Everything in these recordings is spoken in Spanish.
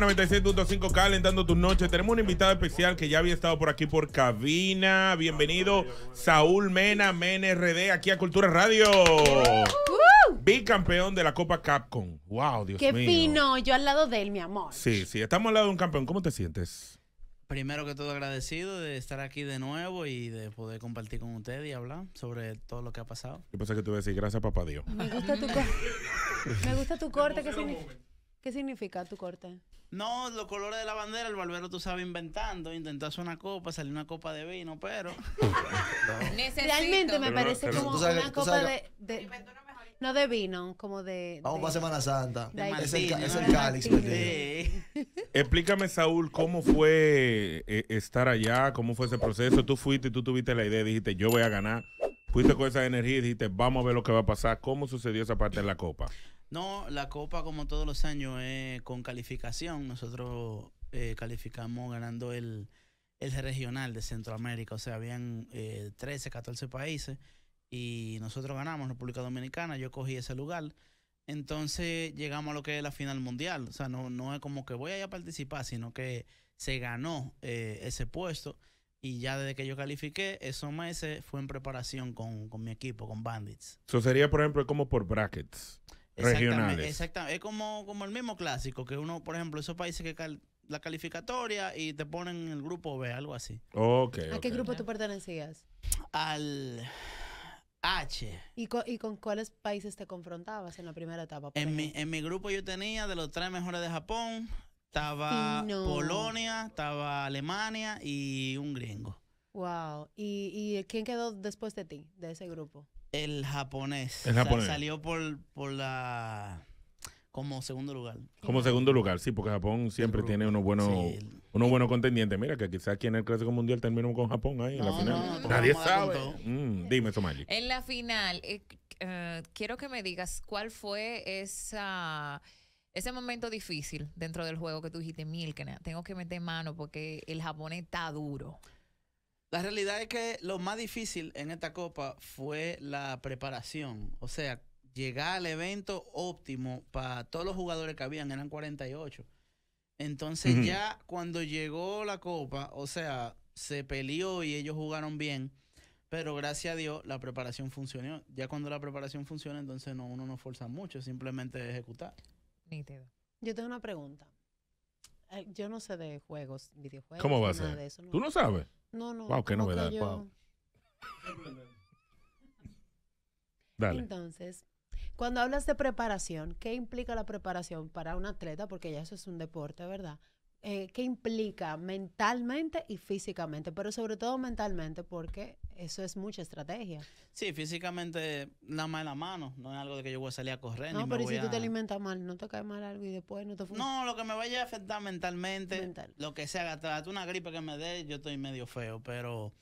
96.5 calentando tus noches. Tenemos un invitado especial que ya había estado por aquí por cabina. Bienvenido, Saúl Mena, MenRD, aquí a Cultura Radio. Uh-huh. Bicampeón de la Copa Capcom. Wow, Dios Qué mío. Qué fino, yo al lado de él, mi amor. Sí, sí, estamos al lado de un campeón. ¿Cómo te sientes? Primero que todo agradecido de estar aquí de nuevo y de poder compartir con ustedes y hablar sobre todo lo que ha pasado. ¿qué pasa que tú voy a decir gracias papá Dios. Me gusta tu, corte. Me gusta tu corte. ¿Qué significa tu corte? No, los colores de la bandera, el barbero tú sabes inventando. Intentó una copa, salió una copa de vino, pero. no. Realmente me parece como una copa de, No de vino, como de. Vamos para Semana Santa. De Es el, es el Explícame, Saúl, cómo fue eh, estar allá, cómo fue ese proceso. Tú fuiste y tú tuviste la idea, dijiste, yo voy a ganar. Fuiste con esa energía y dijiste, vamos a ver lo que va a pasar. ¿Cómo sucedió esa parte de la copa? No, la copa como todos los años es con calificación. Nosotros eh, calificamos ganando el, regional de Centroamérica. O sea, habían 13, eh, 14 países y nosotros ganamos República Dominicana. Yo cogí ese lugar. Entonces llegamos a lo que es la final mundial. O sea, no, no es como que voy a a participar, sino que se ganó eh, ese puesto. Y ya desde que yo califiqué, esos meses fue en preparación con, con mi equipo, con Bandits. Eso sería, por ejemplo, como por brackets. Exactamente, regionales. Exactamente. Es como, como el mismo clásico, que uno, por ejemplo, esos países que la calificatoria y te ponen en el grupo B, algo así. ¿A qué grupo tú pertenecías? Al H. ¿Y con, ¿Y con, cuáles países te confrontabas en la primera etapa? En mi, grupo yo tenía de los tres mejores de Japón, estaba Polonia, estaba Alemania y un gringo. Wow. ¿Y quién quedó después de ti, de ese grupo? El japonés. salió por, la como segundo lugar. Como segundo lugar, sí, porque Japón siempre tiene unos buenos, buenos contendientes. Mira, que quizás aquí en el Clásico Mundial terminó con Japón ahí en la final. Nadie sabe. Mm, dime dime, Somali. En la final, eh, eh, quiero que me digas cuál fue esa, ese momento difícil dentro del juego que tú dijiste, Milkena, tengo que meter mano porque el japonés está duro. La realidad es que lo más difícil en esta copa fue la preparación. O sea, llegar al evento óptimo para todos los jugadores que habían, eran 48. Entonces ya cuando llegó la copa, o sea, se peleó y ellos jugaron bien, pero gracias a Dios la preparación funcionó. Ya cuando la preparación funciona, entonces no, uno no forza mucho, simplemente ejecutar. Nítido. Yo tengo una pregunta. Eh, yo no sé de juegos, videojuegos. ¿Cómo va a ser? ¿Tú no sabes? No, no. Wow, qué novedad. Entonces, cuando hablas de preparación, ¿qué implica la preparación para un atleta? Porque ya eso es un deporte, ¿verdad? Eh, ¿Qué implica mentalmente y físicamente? Pero sobre todo mentalmente, porque eso es mucha estrategia. Sí, físicamente nada más en la mano, no es algo de que yo voy a salir a correr. No, pero si tú te alimentas mal, no te cae mal algo y después no te funciona. No, lo que me vaya a afectar mentalmente, lo que sea, hasta una gripe que me dé, yo estoy medio feo, pero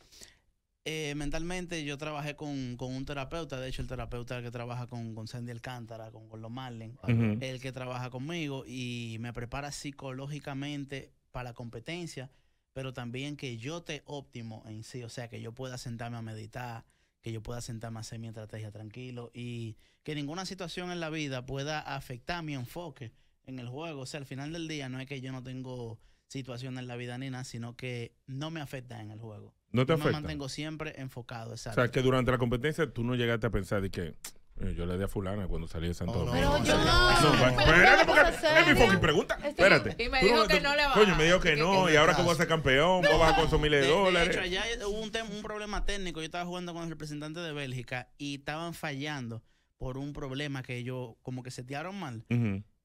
eh, mentalmente yo trabajé con, con, un terapeuta, de hecho el terapeuta que trabaja con, con Sandy Alcántara, con Gordo Marlin, el que trabaja conmigo y me prepara psicológicamente para la competencia pero también que yo te óptimo en sí, o sea, que yo pueda sentarme a meditar, que yo pueda sentarme a hacer mi estrategia tranquilo y que ninguna situación en la vida pueda afectar mi enfoque en el juego. O sea, al final del día no es que yo no tengo situación en la vida ni nada, sino que no me afecta en el juego. No te yo afecta. Me mantengo siempre enfocado, exacto. O sea, que durante la competencia tú no llegaste a pensar de que eh, yo le di a fulana cuando salí de Santo oh, Domingo. Pero yo no. Espérate, porque es mi fucking pregunta. Espérate. Y me dijo que no le va Coño, me dijo que no. Y ahora que vas a ser campeón, vos vas a consumirle de dólares. De hecho, allá hubo un problema técnico. Yo estaba jugando con el representante de Bélgica y estaban fallando por un problema que ellos como que setearon mal.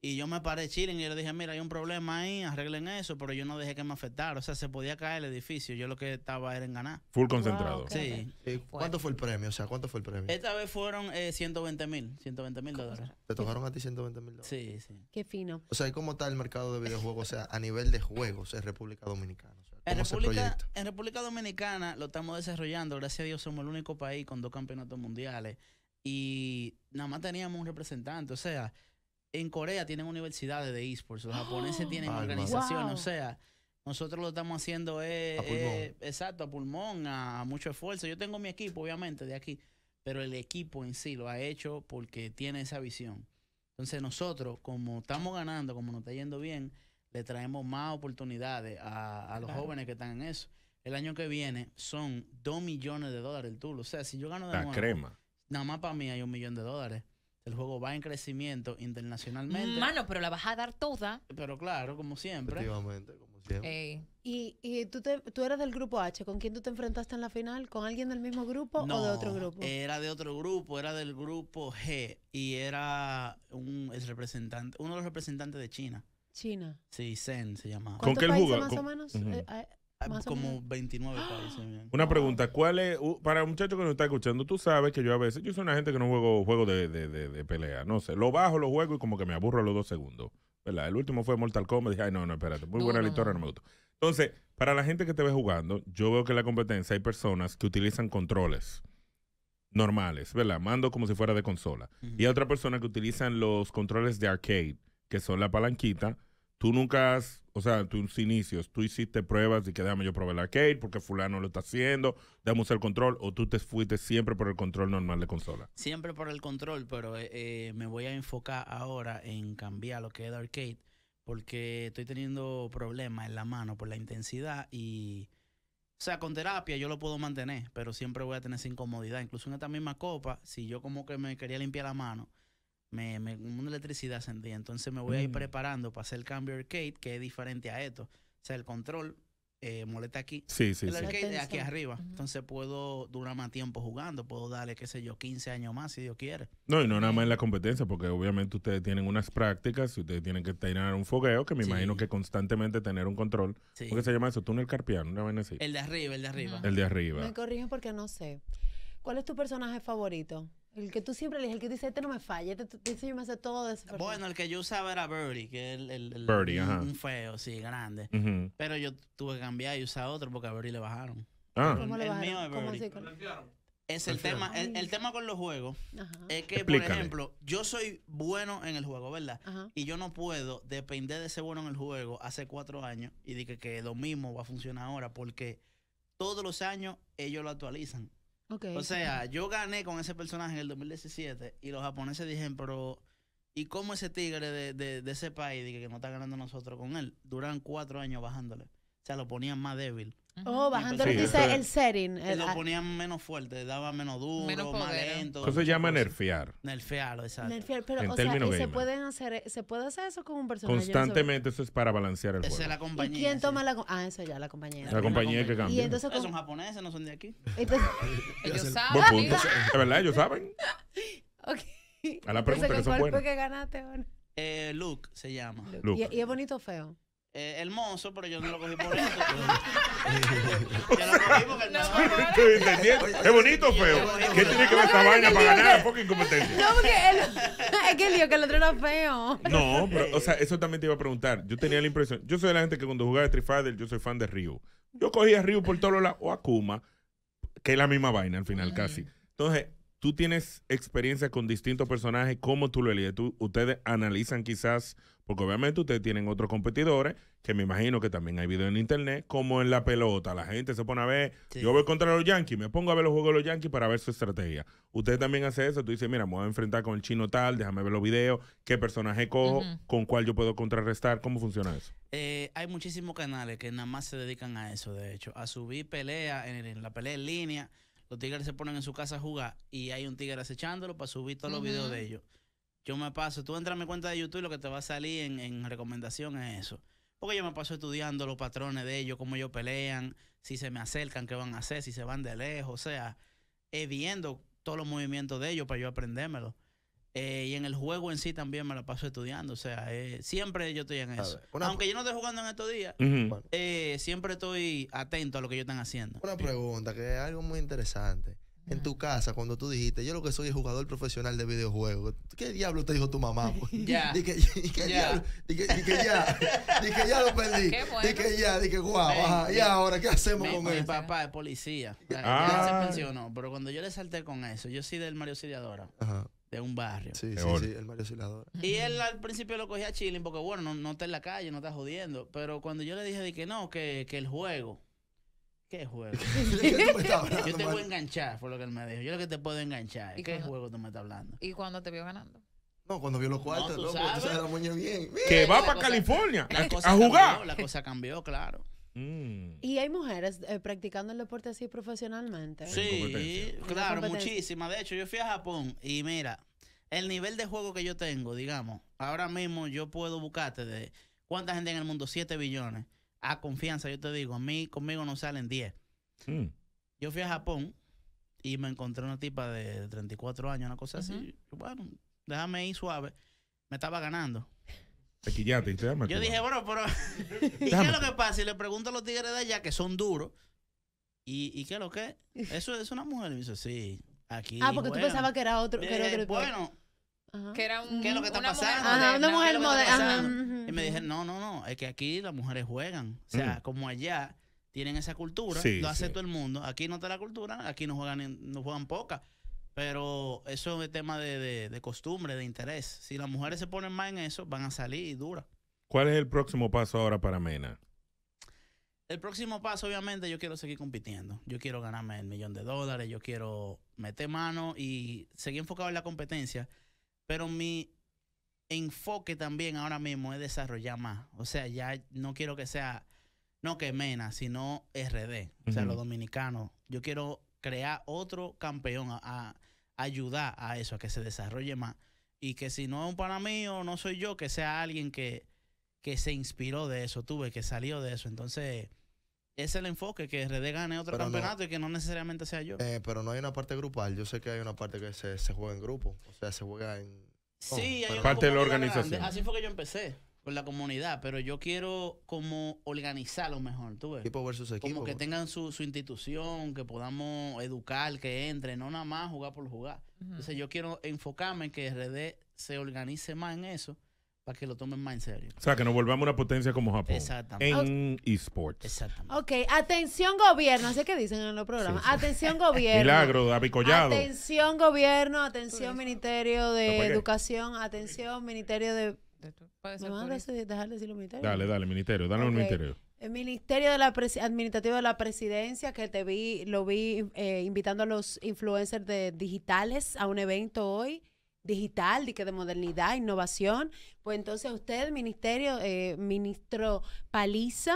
Y yo me paré chilen y le dije, mira, hay un problema ahí, arreglen eso, pero yo no dejé que me afectara. O sea, se podía caer el edificio. Yo lo que estaba era en ganar. Full concentrado. Eh, sí. ¿Cuánto fue el premio? O sea, ¿cuánto fue el premio? Esta vez fueron 120 eh, mil, 120 mil dólares. ¿Te tocaron a ti 120 mil dólares? Sí, sí. Qué fino. O sea, ¿y ¿cómo está el mercado de videojuegos? O sea, a nivel de juegos en República Dominicana. en, República, en República Dominicana lo estamos desarrollando. Gracias a Dios somos el único país con dos campeonatos mundiales. Y nada más teníamos un representante. O sea en Corea tienen universidades de esports, los japoneses tienen organizaciones, o sea, nosotros lo estamos haciendo es eh, eh, exacto, a pulmón, a, mucho esfuerzo. Yo tengo mi equipo, obviamente, de aquí, pero el equipo en sí lo ha hecho porque tiene esa visión. Entonces nosotros, como estamos ganando, como nos está yendo bien, le traemos más oportunidades a, los jóvenes que están en eso. El año que viene son 2 millones de dólares el tour. O sea, si yo gano de Nada más para mí hay un millón de dólares el juego va en crecimiento internacionalmente. Mano, pero la vas a dar toda. Pero claro, como siempre. Efectivamente, como siempre. ¿Y, y tú, te, tú eras del grupo H? ¿Con quién tú te enfrentaste en la final? ¿Con alguien del mismo grupo o de otro grupo? Era de otro grupo, era del grupo G y era un representante, uno de los representantes de China. China. Sí, Zen se llamaba. ¿Con qué el eh, eh, Ah, como 29 ah. Una pregunta, ¿cuál es, para un muchacho que nos está escuchando, tú sabes que yo a veces, yo soy una gente que no juego juegos de, pelea, no sé, lo bajo, lo juego y como que me aburro los dos segundos, ¿verdad? El último fue Mortal Kombat, dije, ay, no, no, espérate, muy buena la historia, no me gustó. Entonces, para la gente que te ve jugando, yo veo que en la competencia hay personas que utilizan controles normales, ¿verdad? Mando como si fuera de consola. Y hay otra persona que utilizan los controles de arcade, que son la palanquita. Tú nunca has o sea, tus inicios, tú hiciste pruebas y que déjame yo probar la arcade porque fulano lo está haciendo, déjame el control, o tú te fuiste siempre por el control normal de consola. Siempre por el control, pero eh, eh, me voy a enfocar ahora en cambiar lo que es de arcade porque estoy teniendo problemas en la mano por la intensidad y... O sea, con terapia yo lo puedo mantener, pero siempre voy a tener esa incomodidad. Incluso en esta misma copa, si yo como que me quería limpiar la mano, me, me una electricidad sentía. Entonces me voy a ir mm. preparando para hacer el cambio arcade, que es diferente a esto. O sea, el control eh, molesta aquí. Sí, sí, el arcade de aquí arriba. Entonces puedo durar más tiempo jugando, puedo darle, qué sé yo, 15 años más si Dios quiere. No, y no nada más en la competencia, porque obviamente ustedes tienen unas prácticas, y ustedes tienen que tener un fogueo, que me imagino que constantemente tener un control. Sí. se llama eso? Túnel carpiano, una El de arriba, el de arriba. El de arriba. Me corrigen porque no sé. ¿Cuál es tu personaje favorito? El que tú siempre eliges, el que dice, este no me falla, este, dice este yo me hace todo eso. Bueno, el que yo usaba era Birdie, que es el, el, un, feo, sí, grande. Pero yo tuve que cambiar y usar otro porque a Birdie le bajaron. Ah. ¿Cómo le bajaron? es ¿Cómo el tema, el, tema con los juegos es que, por ejemplo, yo soy bueno en el juego, ¿verdad? Y yo no puedo depender de ser bueno en el juego hace cuatro años y dije que lo mismo va a funcionar ahora porque todos los años ellos lo actualizan. O sea, yo gané con ese personaje en el 2017 y los japoneses dijeron, pero ¿y cómo ese tigre de, ese país que no está ganando nosotros con él? Duran cuatro años bajándole. O sea, lo ponían más débil. Oh, bajando dice el setting. El, lo ponían menos fuerte, daba menos duro, más lento. Eso se llama nerfear. Nerfearlo, exacto. Nerfear, pero o sea, ¿y se, pueden hacer, e, se puede hacer eso con un personaje. Constantemente, eso es para balancear el juego. Esa es la compañía. quién toma la Ah, eso ya, la compañía. La, la compañía, que cambia. Y entonces, ¿Esos son japoneses, no son de aquí. Entonces, pues, ellos saben. De verdad, ellos saben. ok. A la pregunta que son ¿Cuál fue que ganaste? Eh, Luke se llama. ¿Y, ¿Y es bonito o feo? eh, el monzo, pero yo no lo cogí por eso. yo lo cogí porque el entendiendo. Es bonito o feo. ¿Qué tiene que ver esta vaina para ganar? Poca incompetencia. No, porque es que el lío que el otro era feo. No, pero, o sea, eso también te iba a preguntar. Yo tenía la impresión. Yo soy de la gente que cuando jugaba Street Fighter, yo soy fan de Ryu. Yo cogía a Ryu por todos lados, o a Kuma, que es la misma vaina al final, casi. Entonces, tú tienes experiencia con distintos personajes, ¿cómo tú lo eliges? ustedes analizan quizás, porque obviamente ustedes tienen otros competidores, que me imagino que también hay videos en internet, como en la pelota, la gente se pone a ver, yo voy contra los Yankees, me pongo a ver los juegos de los Yankees para ver su estrategia. Usted también hace eso, tú dices, mira, me voy a enfrentar con el chino tal, déjame ver los videos, qué personaje cojo, con cuál yo puedo contrarrestar, ¿cómo funciona eso? Eh, hay muchísimos canales que nada más se dedican a eso, de hecho, a subir pelea en la pelea en línea los tigres se ponen en su casa a jugar y hay un tigre acechándolo para subir todos los videos de ellos. Yo me paso, tú entras a mi cuenta de YouTube y lo que te va a salir en, recomendación es eso. Porque yo me paso estudiando los patrones de ellos, cómo ellos pelean, si se me acercan, qué van a hacer, si se van de lejos, o sea, viendo todos los movimientos de ellos para yo aprendérmelo. Eh, y en el juego en sí también me la paso estudiando. O sea, eh, siempre yo estoy en eso. Aunque yo no esté jugando en estos días, eh, siempre estoy atento a lo que yo están haciendo. Una pregunta, que es algo muy interesante. En tu casa, cuando tú dijiste, yo lo que soy es jugador profesional de videojuegos, ¿qué diablo te dijo tu mamá? Pues? Ya. Dije, que ya. Dije, ya. ya lo perdí. Dije, que ya. Dije, guau. ¿Y ahora qué hacemos con él? Mi papá es policía. Ya se ah. pensionó. Pero cuando yo le salté con eso, yo soy del Mario Siriadora. Ajá de un barrio. Sí, sí, sí, el barrio Oscilador. Y él al principio lo cogía chilling porque, bueno, no, no, está en la calle, no está jodiendo. Pero cuando yo le dije de que no, que, que el juego. ¿Qué juego? yo te voy a enganchar, fue lo que él me dijo. Yo lo que te puedo enganchar. ¿Y ¿Qué juego tú me estás hablando? ¿Y cuando te vio ganando? No, cuando vio los cuartos, no, tú loco, sabes. Tú la bien. Que va para California a, jugar. la cosa cambió, claro. Mm. Y hay mujeres eh, practicando el deporte así profesionalmente. Sí, claro, muchísimas. De hecho, yo fui a Japón y mira, el nivel de juego que yo tengo, digamos, ahora mismo yo puedo buscarte de cuánta gente en el mundo, 7 billones. A confianza, yo te digo, a mí conmigo no salen 10. Mm. Yo fui a Japón y me encontré una tipa de 34 años, una cosa así. Bueno, déjame ir suave. Me estaba ganando. Te te Yo dije, bueno, pero. ¿Y qué es lo que pasa? Y le pregunto a los tigres de allá que son duros. ¿Y, y qué es lo que Eso es una mujer. Y me dice, sí. Aquí. Ah, porque tú pensabas que era otro. Que era eh, bueno. Que era un, ¿Qué es lo que está pasando? una mujer moderna. Y me dije, no, no, no, es que aquí las mujeres juegan. O sea, mm. como allá tienen esa cultura, lo hace todo el mundo. Aquí no está la cultura, aquí no juegan, no juegan poca. Pero eso es un tema de, costumbre, de interés. Si las mujeres se ponen más en eso, van a salir y dura. ¿Cuál es el próximo paso ahora para Mena? El próximo paso, obviamente, yo quiero seguir compitiendo. Yo quiero ganarme el millón de dólares, yo quiero meter mano y seguir enfocado en la competencia. Pero mi enfoque también ahora mismo es desarrollar más. O sea, ya no quiero que sea, no que Mena, sino RD, o sea, los dominicanos. Yo quiero crear otro campeón. a, ayudar a eso, a que se desarrolle más. Y que si no es un pana o no soy yo, que sea alguien que, se inspiró de eso, tuve, que salió de eso. Entonces, ese es el enfoque, que RD gane otro campeonato y que no necesariamente sea yo. Eh, pero no hay una parte grupal. Yo sé que hay una parte que se, juega en grupo, o sea, se juega en... parte de la organización. Así fue que yo empecé con la comunidad, pero yo quiero como organizarlo mejor, tú ves. versus equipo. Como que pues. tengan su, institución, que podamos educar, que entre, no nada más jugar por jugar. Entonces yo quiero enfocarme en que RD se organice más en eso para que lo tomen más en serio. O sea, que nos volvamos una potencia como Japón. Exactamente. En esports. Exactamente. Ok, atención gobierno, así que dicen en los programas. Atención gobierno. Milagro, apicollado. Atención gobierno, atención Ministerio de Educación, atención Ministerio de decir los ministerios. Dale, dale, ministerio, dale el ministerio. El Ministerio de la administrativa Administrativo de la Presidencia, que te vi, lo vi eh, invitando a los influencers de digitales a un evento hoy digital, de, de modernidad, innovación. Pues entonces usted, ministerio, eh, ministro Paliza.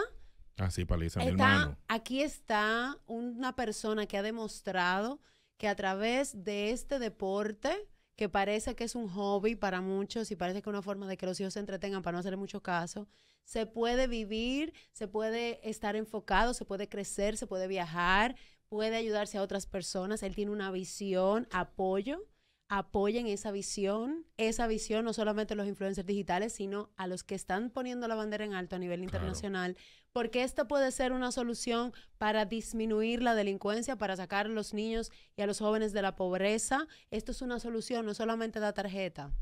Ah, sí, Paliza, mi hermano. Aquí está una persona que ha demostrado que a través de este deporte que parece que es un hobby para muchos y parece que es una forma de que los hijos se entretengan para no hacer mucho caso, se puede vivir, se puede estar enfocado, se puede crecer, se puede viajar, puede ayudarse a otras personas, él tiene una visión, apoyo apoyen esa visión, esa visión no solamente a los influencers digitales, sino a los que están poniendo la bandera en alto a nivel internacional, porque esto puede ser una solución para disminuir la delincuencia, para sacar a los niños y a los jóvenes de la pobreza. Esto es una solución, no solamente la tarjeta.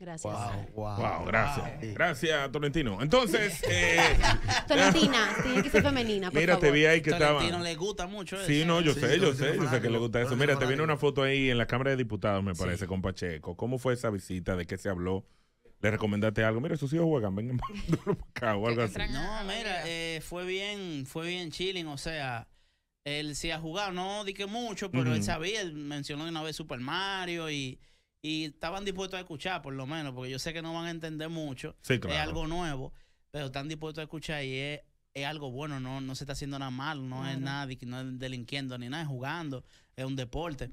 Gracias. Wow, wow, gracias. Gracias, Tolentino. Entonces. Eh, Tolentina, tiene que ser femenina. Por mira, te vi ahí que Tolentino estaba. le gusta mucho eso. Sí, no, yo sé, yo sé, yo sé que le gusta eso. Mira, te viene una foto ahí en la Cámara de Diputados, me parece, con Pacheco. ¿Cómo fue esa visita? ¿De qué se habló? ¿Le recomendaste algo? Mira, sus hijos juegan, vengan por acá o algo así. No, mira, eh, fue bien, fue bien chilling, o sea. Él sí ha jugado, no di que mucho, pero él sabía, él mencionó una vez Super Mario y, y estaban dispuestos a escuchar, por lo menos, porque yo sé que no van a entender mucho. Es algo nuevo, pero están dispuestos a escuchar y es, algo bueno, no, no se está haciendo nada malo, no es nada, no es delinquiendo ni nada, es jugando, es un deporte.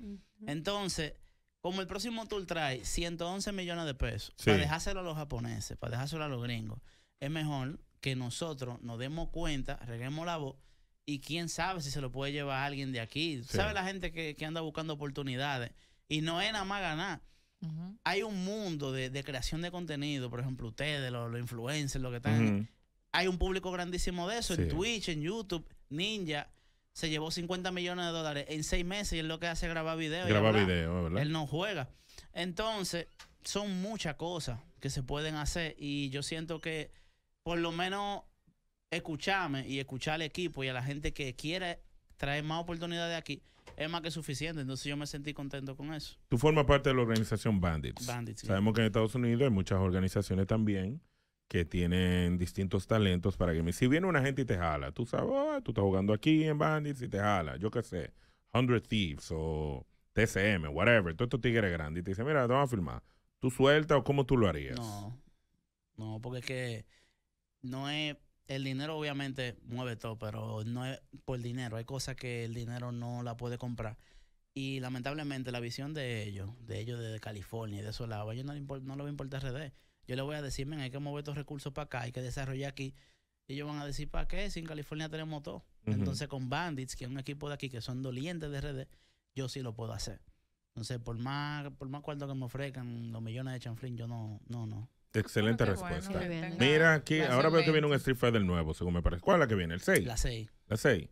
Entonces, como el próximo tour trae 111 millones de pesos, para dejárselo a los japoneses, para dejárselo a los gringos, es mejor que nosotros nos demos cuenta, reguemos la voz y quién sabe si se lo puede llevar a alguien de aquí. ¿Sabe la gente que, que anda buscando oportunidades? Y no es nada más ganar hay un mundo de, creación de contenido, por ejemplo, ustedes, los, influencers, lo que están. Hay un público grandísimo de eso, en Twitch, en YouTube, Ninja. Se llevó 50 millones de dólares en seis meses y es lo que hace grabar videos. Grabar videos, ¿verdad? Él no juega. Entonces, son muchas cosas que se pueden hacer y yo siento que por lo menos escucharme y escuchar al equipo y a la gente que quiere traer más oportunidades aquí, es más que suficiente. Entonces yo me sentí contento con eso. Tú formas parte de la organización Bandits. Sabemos que en Estados Unidos hay muchas organizaciones también que tienen distintos talentos para que si viene una gente y te jala, tú sabes, oh, tú estás jugando aquí en Bandits y te jala, yo qué sé, 100 Thieves o TCM, whatever, todo estos tigres grandes y te dice, mira, te vamos a filmar. ¿Tú sueltas o cómo tú lo harías? No, no, porque es que no es el dinero obviamente mueve todo, pero no es por dinero. Hay cosas que el dinero no la puede comprar. Y lamentablemente la visión de ellos, de ellos de California y de su lado, yo no, no le voy a importar RD. Yo le voy a decir, men, hay que mover estos recursos para acá, hay que desarrollar aquí. ellos van a decir, ¿para qué? Si en California tenemos todo. Entonces con Bandits, que es un equipo de aquí que son dolientes de RD, yo sí lo puedo hacer. Entonces, por más, por más que me ofrezcan los millones de chanflín, yo no, no, no. Excelente respuesta. Mira aquí, ahora veo que viene un Street Fighter nuevo, según me parece. ¿Cuál es la que viene? ¿El 6? La 6. La 6.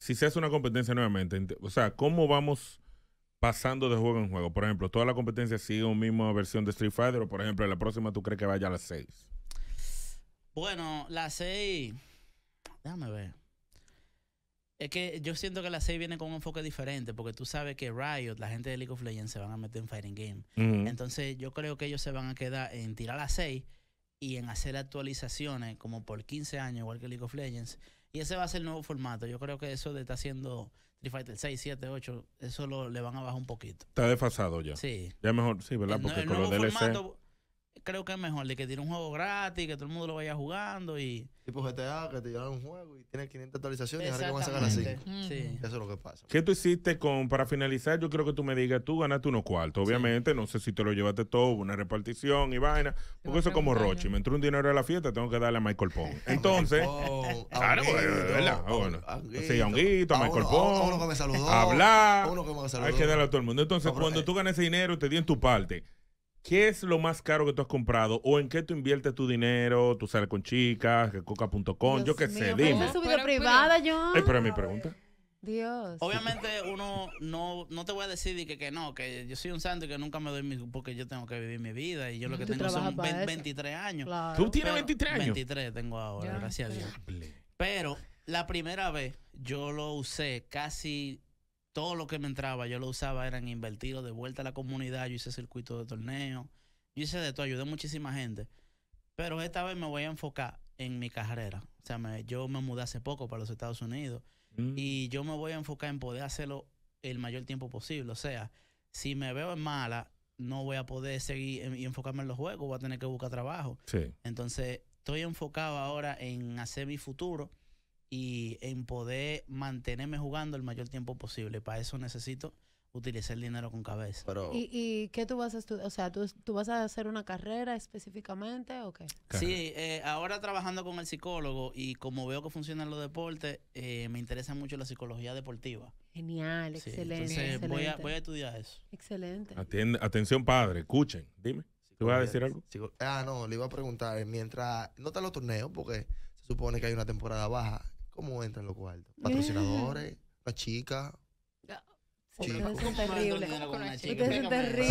Si se hace una competencia nuevamente, o sea, ¿cómo vamos pasando de juego en juego? Por ejemplo, ¿toda la competencia sigue una misma versión de Street Fighter o, por ejemplo, la próxima tú crees que vaya a las 6? Bueno, la 6... Déjame ver. Es que yo siento que la 6 viene con un enfoque diferente, porque tú sabes que Riot, la gente de League of Legends, se van a meter en Fighting Game. Mm. Entonces, yo creo que ellos se van a quedar en tirar la 6 y en hacer actualizaciones como por 15 años, igual que League of Legends. Y ese va a ser el nuevo formato. Yo creo que eso de estar haciendo Street Fighter 6, 7, 8, eso lo, le van a bajar un poquito. Está desfasado ya. Sí. Ya mejor, sí, ¿verdad? porque con los DLC creo que es mejor de que tiene un juego gratis, que todo el mundo lo vaya jugando y... Tipo pues GTA, que te llevan un juego y tiene 500 actualizaciones y ahora que van a sacar así. Mm. Sí. Eso es lo que pasa. ¿Qué tú hiciste con, para finalizar, yo creo que tú me digas, tú ganaste unos cuartos, obviamente, no sé si te lo llevaste todo, una repartición y vaina, porque eso es como Rochi, me entró un dinero a la fiesta, tengo que darle a Michael Pong. Entonces, claro, eh, ¿verdad? Ah, bueno, sí, a a ah, Michael Pong. uno que me saludó. hablar. uno que me saludó. Hay que darle a todo el mundo. Entonces, cuando eh, tú ganas ese dinero, te di en tu parte ¿Qué es lo más caro que tú has comprado? ¿O en qué tú inviertes tu dinero? ¿Tú sales con chicas? ¿Coca.com? Yo qué sé, dime. ¿Es vida privada, John? Ay, pero mi pregunta. Dios. Obviamente uno no, no te voy a decir que, no, que yo soy un santo y que nunca me doy mi... porque yo tengo que vivir mi vida y yo lo que tengo son 23 años. ¿Tú tienes 23 años? 23 tengo ahora, gracias a Dios. Pero la primera vez yo lo usé casi todo lo que me entraba, yo lo usaba, eran invertidos de vuelta a la comunidad, yo hice circuito de torneo, yo hice de todo, ayudé a muchísima gente. Pero esta vez me voy a enfocar en mi carrera. O sea, me, yo me mudé hace poco para los Estados Unidos mm. y yo me voy a enfocar en poder hacerlo el mayor tiempo posible. O sea, si me veo en mala, no voy a poder seguir y enfocarme en los juegos, voy a tener que buscar trabajo. Entonces, estoy enfocado ahora en hacer mi futuro y en poder mantenerme jugando el mayor tiempo posible. Para eso necesito utilizar el dinero con cabeza. ¿Y, ¿Y, qué tú vas a estudiar? O sea, ¿tú, vas a hacer una carrera específicamente o qué? Sí, eh, ahora trabajando con el psicólogo y como veo que funcionan los deportes, eh, me interesa mucho la psicología deportiva. Genial, excelente. Voy, a, estudiar eso. Excelente. atención padre, escuchen, dime. ¿te voy a decir algo? Ah, no, le iba a preguntar, eh, mientras, no están los torneos, porque se supone que hay una temporada baja, ¿Cómo entran los cuartos? Patrocinadores, mm. las chicas... Es Ustedes son terribles. Ustedes son terribles.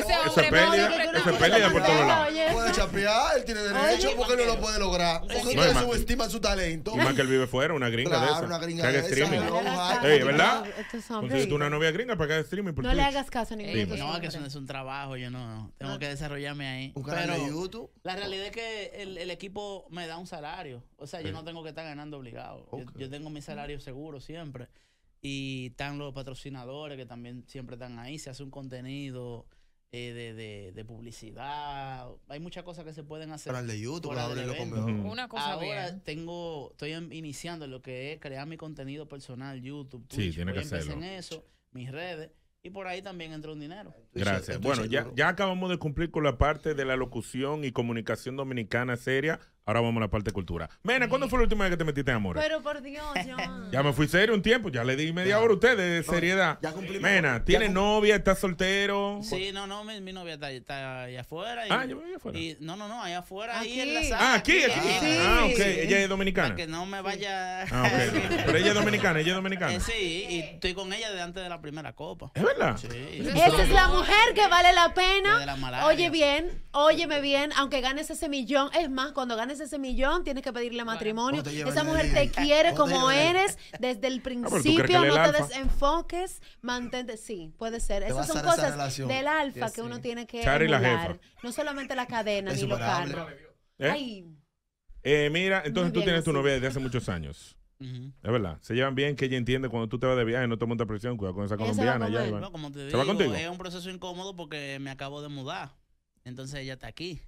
Ese es pelea, es pelea por todos lados. Puede chapear, él tiene derecho porque no lo puede lograr. Porque ustedes Subestima su talento. Y más que él vive fuera, una gringa de esa. una gringa de streaming. Ey, ¿verdad? Entonces tú una novia gringa para que haga streaming No le hagas caso a ningún No, que eso no es un trabajo, yo no. Tengo que desarrollarme ahí. Pero YouTube. La realidad es que el equipo me da un salario. O sea, yo no tengo que estar ganando obligado. Yo tengo mi salario seguro siempre. Y están los patrocinadores que también siempre están ahí. Se hace un contenido eh, de, publicidad. Hay muchas cosas que se pueden hacer. el de YouTube, lo Una cosa Ahora tengo, estoy iniciando lo que es crear mi contenido personal, YouTube, Sí, tiene que hacerlo. en eso, mis redes. Y por ahí también entra un dinero. Gracias. Bueno, ya acabamos de cumplir con la parte de la locución y comunicación dominicana seria. Ahora vamos a la parte de cultura. Mena, ¿cuándo fue la última vez que te metiste en amor? Pero por Dios, ya me fui serio un tiempo, ya le di media hora a ustedes de seriedad. Ya cumplimos. Mena, ¿tiene novia? ¿estás soltero? Sí, no, no, mi, novia está, allá afuera. ah, yo voy afuera. no, no, no, allá afuera, ahí en la sala. Ah, aquí, aquí. Ah, sí. ok, ella es dominicana. Para que no me vaya. Ah, ok. Pero ella es dominicana, ella es dominicana. Eh, sí, y estoy con ella desde antes de la primera copa. ¿Es verdad? Sí. Esa es la mujer que vale la pena. De la Oye bien, óyeme bien, aunque ganes ese millón, es más, cuando ganes ese millón, tienes que pedirle matrimonio. Esa mujer te quiere como eres desde el ah, principio, no te desenfoques, mantente. Sí, puede ser. Esas son cosas del alfa que uno tiene que jefa. No solamente la cadena ni los carros. ¿Eh? Eh, mira, entonces tú tienes tu novia desde hace muchos años. Es verdad. Se llevan bien, que ella entiende cuando tú te vas de viaje, no te montas presión, cuidado con esa colombiana. Es un proceso incómodo porque me acabo de mudar. Entonces ella está aquí.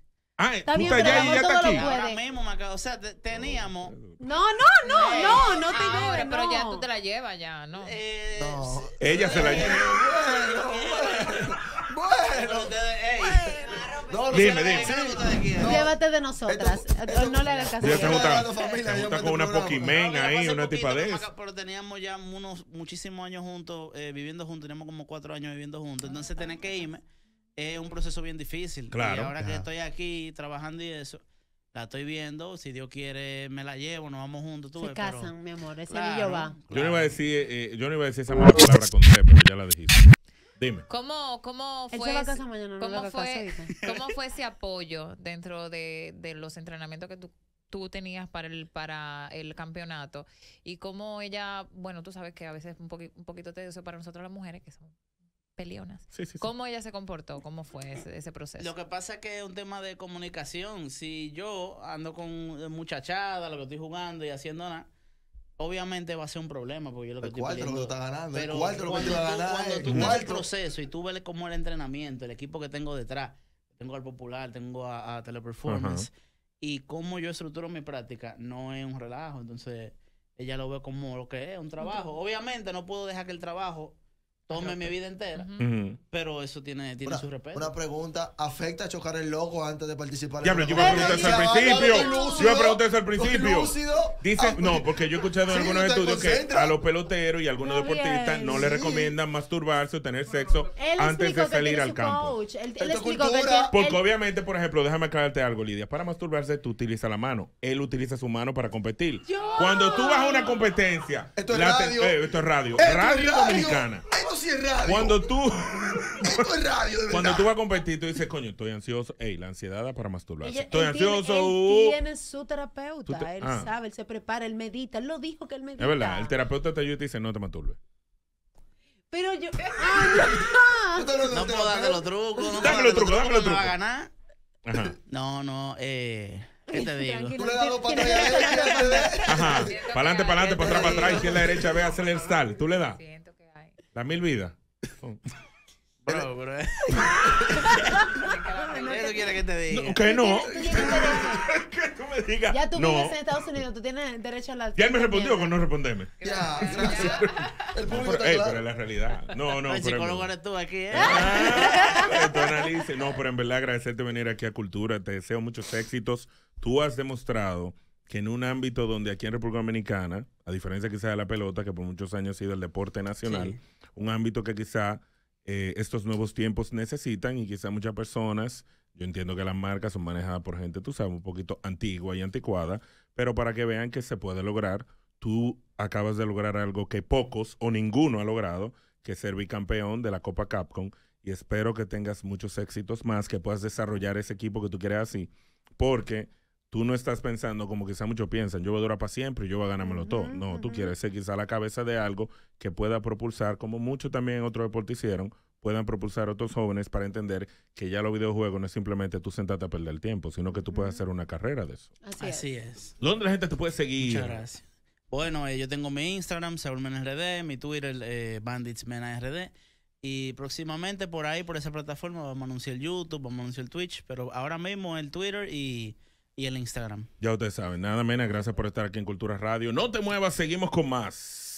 Ah, está bien, pero ya, ya está aquí. Ahora mismo, o sea, teníamos. No, no, no, eh, no, no te Ahora, pero ya tú te la llevas ya, ¿no? eh, No. Ella se la eh, lleva. Bueno. bueno, bueno. Dime, dime. Llévate de nosotras. Eh, no le hagas caso. Ella se Yo familia, con una tengo ahí, una tipa de eso. Pero teníamos ya unos muchísimos años juntos, viviendo juntos, teníamos como cuatro años viviendo juntos. Entonces tenés que irme es un proceso bien difícil. Claro. Y ahora que estoy aquí trabajando y eso, la estoy viendo. Si Dios quiere, me la llevo, nos vamos juntos. Tú Se casan, mi amor. Ese claro, va. Yo, no iba a decir, eh, yo no iba a decir esa mala palabra con usted, pero ya la dijiste. Dime. ¿Cómo, cómo fue, ese, ¿cómo, fue ¿cómo fue apoyo dentro de, de los entrenamientos que tú tú tenías para el para el campeonato y cómo ella, bueno, tú sabes que a veces un, un poquito tedioso para nosotros las mujeres que somos peleonas. ¿Cómo ella se comportó? ¿Cómo fue ese, proceso? Lo que pasa es que es un tema de comunicación. Si yo ando con muchachada, lo que estoy jugando y haciendo nada, obviamente va a ser un problema porque yo lo que el cuarto lo que está ganando pero cuarto lo que te a cuando proceso y tú ves cómo el entrenamiento el equipo que tengo detrás tengo al popular tengo a, teleperformance y cómo yo estructuro mi práctica no es un relajo entonces ella lo ve como lo que es un trabajo obviamente no puedo dejar que el trabajo tome mi vida entera. Pero eso tiene, tiene su respeto. Una pregunta: ¿afecta chocar el loco antes de participar? Ya, pero yo al principio. Yo me pregunté eso al principio. Dice, ah, no, porque yo he escuchado en algunos estudios que a los peloteros y algunos deportistas no les recomiendan masturbarse o tener sexo antes de salir al campo. Él, porque obviamente, por ejemplo, déjame aclararte algo, Lidia. Para masturbarse, tú utilizas la mano. Él utiliza su mano para competir. Cuando tú vas a una competencia, esto es eh, radio. esto es radio. radio, dominicana. Cuando tú. es radio, Cuando tú vas a competir, tú dices, coño, estoy ansioso. Ey, la ansiedad da para masturbarse. estoy ansioso. Tiene, él uh. tiene su terapeuta. él ah. sabe, él se prepara, él medita. Él lo dijo que él medita. Es verdad, el terapeuta te ayuda y te dice, no te masturbes. Pero yo. ¡Ah, no! puedo darte los trucos. No dame los trucos, dame los trucos. No va a ganar. Ajá. No, no, eh. ¿Qué te digo? Tú le das dos para atrás. Ajá. Para adelante, para adelante, para atrás, para atrás. Y si es la derecha, ve a hacer el sal. Tú le das. Las mil vidas. Bro, bro. Eso quiere que te diga. No, que no. que tú me digas. Ya tú vives en Estados Unidos, tú tienes derecho a la. Ya me respondió con no responderme. Ya, gracias. El público Pero es la realidad. No, no. El psicólogo eres tú aquí, ¿eh? Ah, pues, no, pero en verdad agradecerte venir aquí a Cultura. Te deseo muchos éxitos. Tú has demostrado que en un ámbito donde aquí en República Dominicana, a diferencia quizás de la pelota, que por muchos años ha sido el deporte nacional, un ámbito que quizá eh, estos nuevos tiempos necesitan y quizá muchas personas, yo entiendo que las marcas son manejadas por gente, tú sabes, un poquito antigua y anticuada, pero para que vean que se puede lograr, tú acabas de lograr algo que pocos o ninguno ha logrado, que es ser bicampeón de la Copa Capcom y espero que tengas muchos éxitos más, que puedas desarrollar ese equipo que tú quieres así, porque tú no estás pensando como quizá muchos piensan, yo voy a durar para siempre, yo voy a ganármelo todo. No, tú quieres ser quizá la cabeza de algo que pueda propulsar, como muchos también otros deporte hicieron, puedan propulsar a otros jóvenes para entender que ya los videojuegos no es simplemente tú sentarte a perder el tiempo, sino que tú puedes hacer una carrera de eso. Así, es. Londres, la gente te puede seguir? Muchas gracias. Bueno, eh, yo tengo mi Instagram, RD, mi Twitter, eh, BanditsMenARD. Y próximamente por ahí, por esa plataforma, vamos a anunciar el YouTube, vamos a anunciar el Twitch, pero ahora mismo el Twitter y y el Instagram. Ya ustedes saben, nada menos, gracias por estar aquí en Cultura Radio. No te muevas, seguimos con más.